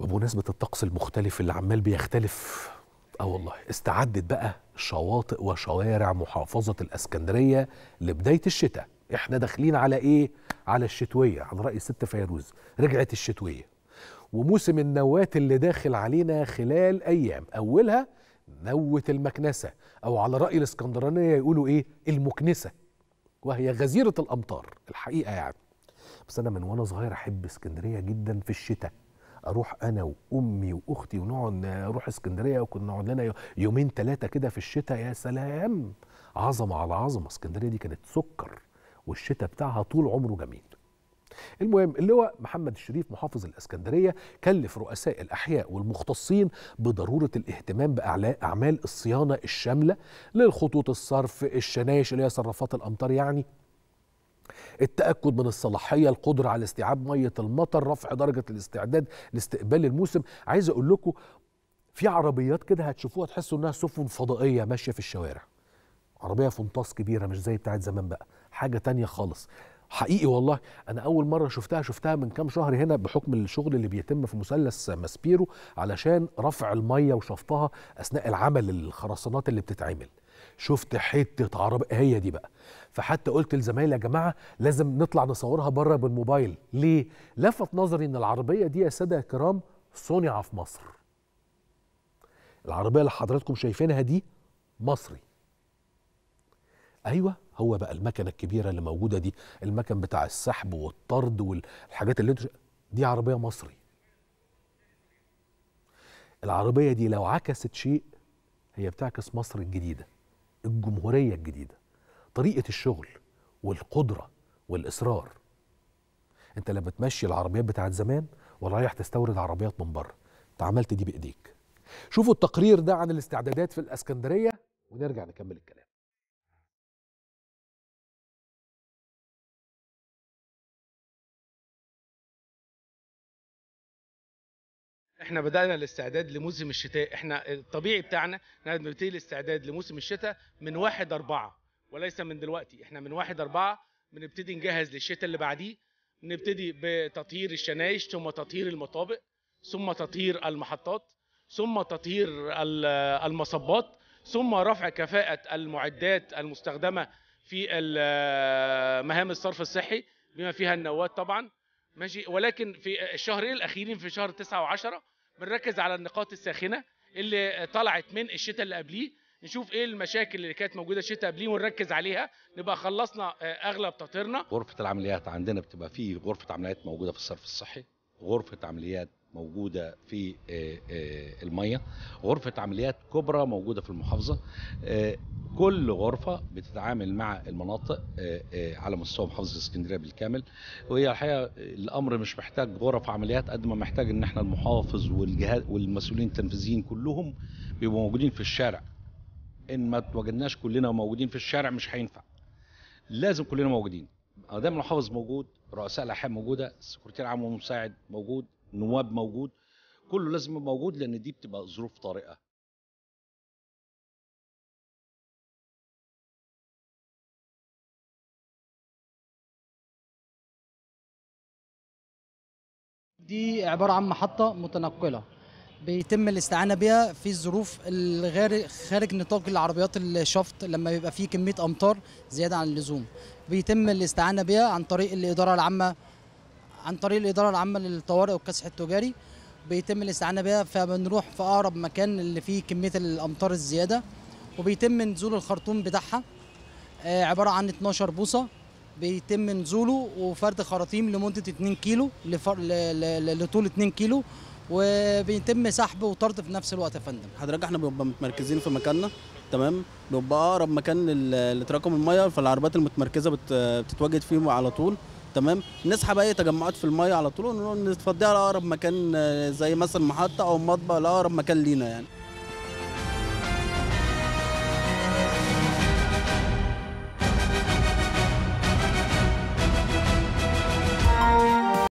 وبمناسبة الطقس المختلف اللي عمال بيختلف اه والله استعدت بقى شواطئ وشوارع محافظة الاسكندرية لبداية الشتاء احنا داخلين على ايه؟ على الشتوية عن رأي الست فيروز رجعت الشتوية وموسم النوات اللي داخل علينا خلال ايام اولها نوة المكنسة او على رأي الاسكندرانية يقولوا ايه؟ المكنسة وهي غزيرة الامطار الحقيقة يعني بس انا من وانا صغير احب اسكندرية جدا في الشتاء اروح انا وامي واختي ونقعد نروح اسكندريه وكنا نقعد لنا يومين ثلاثه كده في الشتاء يا سلام عظمه على عظمه اسكندريه دي كانت سكر والشتاء بتاعها طول عمره جميل المهم اللواء محمد الشريف محافظ الاسكندريه كلف رؤساء الاحياء والمختصين بضروره الاهتمام باعلاء اعمال الصيانه الشامله للخطوط الصرف الشنايش اللي هي صرافات الامطار يعني التأكد من الصلاحية القدرة على استيعاب مية المطر رفع درجة الاستعداد لاستقبال الموسم عايز أقول لكم في عربيات كده هتشوفوها تحسوا إنها سفن فضائية ماشية في الشوارع عربية فنطاس كبيرة مش زي بتاعت زمان بقى حاجة تانية خالص حقيقي والله انا اول مره شفتها شفتها من كام شهر هنا بحكم الشغل اللي بيتم في مثلث ماسبيرو علشان رفع الميه وشفطها اثناء العمل الخرسانات اللي بتتعمل شفت حته عرب هي دي بقى فحتى قلت لزمايلي يا جماعه لازم نطلع نصورها بره بالموبايل ليه لفت نظري ان العربيه دي يا ساده يا كرام صنع في مصر العربيه اللي حضراتكم شايفينها دي مصري ايوه هو بقى المكنه الكبيره اللي موجوده دي المكن بتاع السحب والطرد والحاجات اللي انتوا دي عربيه مصري العربيه دي لو عكست شيء هي بتعكس مصر الجديده الجمهوريه الجديده طريقه الشغل والقدره والاصرار انت لما تمشي العربيات بتاعت زمان ولا رايح تستورد عربيات من بره انت عملت دي بايديك شوفوا التقرير ده عن الاستعدادات في الاسكندريه ونرجع نكمل الكلام احنا بدانا الاستعداد لموسم الشتاء احنا الطبيعي بتاعنا ان احنا بنبتدي الاستعداد لموسم الشتاء من 1 4 وليس من دلوقتي احنا من 1 4 بنبتدي نجهز للشتاء اللي بعديه نبتدي بتطهير الشنايش ثم تطهير المطابق ثم تطهير المحطات ثم تطهير المصبات ثم رفع كفاءة المعدات المستخدمة في مهام الصرف الصحي بما فيها النواة طبعا ماشي ولكن في الشهرين الاخيرين في شهر 9 و10 بنركز على النقاط الساخنه اللي طلعت من الشتاء اللي قبليه نشوف ايه المشاكل اللي كانت موجوده الشتاء قبليه ونركز عليها نبقى خلصنا آه، اغلب تطيرنا غرفه العمليات عندنا بتبقى فيه غرفه عمليات موجوده في الصرف الصحي غرفه عمليات موجودة في آه، آه، المية غرفة عمليات كبرى موجودة في المحافظة آه، كل غرفة بتتعامل مع المناطق على مستوى محافظة اسكندرية بالكامل وهي الحقيقة الأمر مش محتاج غرف عمليات قد ما محتاج إن احنا المحافظ والجهاد والمسؤولين التنفيذيين كلهم بيبقوا موجودين في الشارع إن ما توجدناش كلنا موجودين في الشارع مش هينفع لازم كلنا موجودين ما دام المحافظ موجود رؤساء الأحياء موجودة السكرتير العام والمساعد موجود نواب موجود كله لازم موجود لان دي بتبقى ظروف طارئه دي عباره عن محطه متنقله بيتم الاستعانه بها في الظروف الغير خارج نطاق العربيات الشفط لما بيبقى فيه كميه امطار زياده عن اللزوم بيتم الاستعانه بها عن طريق الاداره العامه عن طريق الاداره العامه للطوارئ والكسح التجاري بيتم الاستعانه بها فبنروح في اقرب مكان اللي فيه كميه الامطار الزياده وبيتم نزول الخرطوم بتاعها آه، عباره عن 12 بوصه بيتم نزوله وفرد خراطيم لمده 2 كيلو لفر... ل... ل... لطول 2 كيلو وبيتم سحب وطرد في نفس الوقت يا فندم حضرتك احنا بنبقى متمركزين في مكاننا تمام بنبقى اقرب مكان لتراكم الميه فالعربيات المتمركزه بت... بتتواجد فيه على طول تمام نسحب اي تجمعات في الميه على طول ونتفضيها لاقرب مكان آه، زي مثلا محطه او مطبخ لاقرب مكان لينا يعني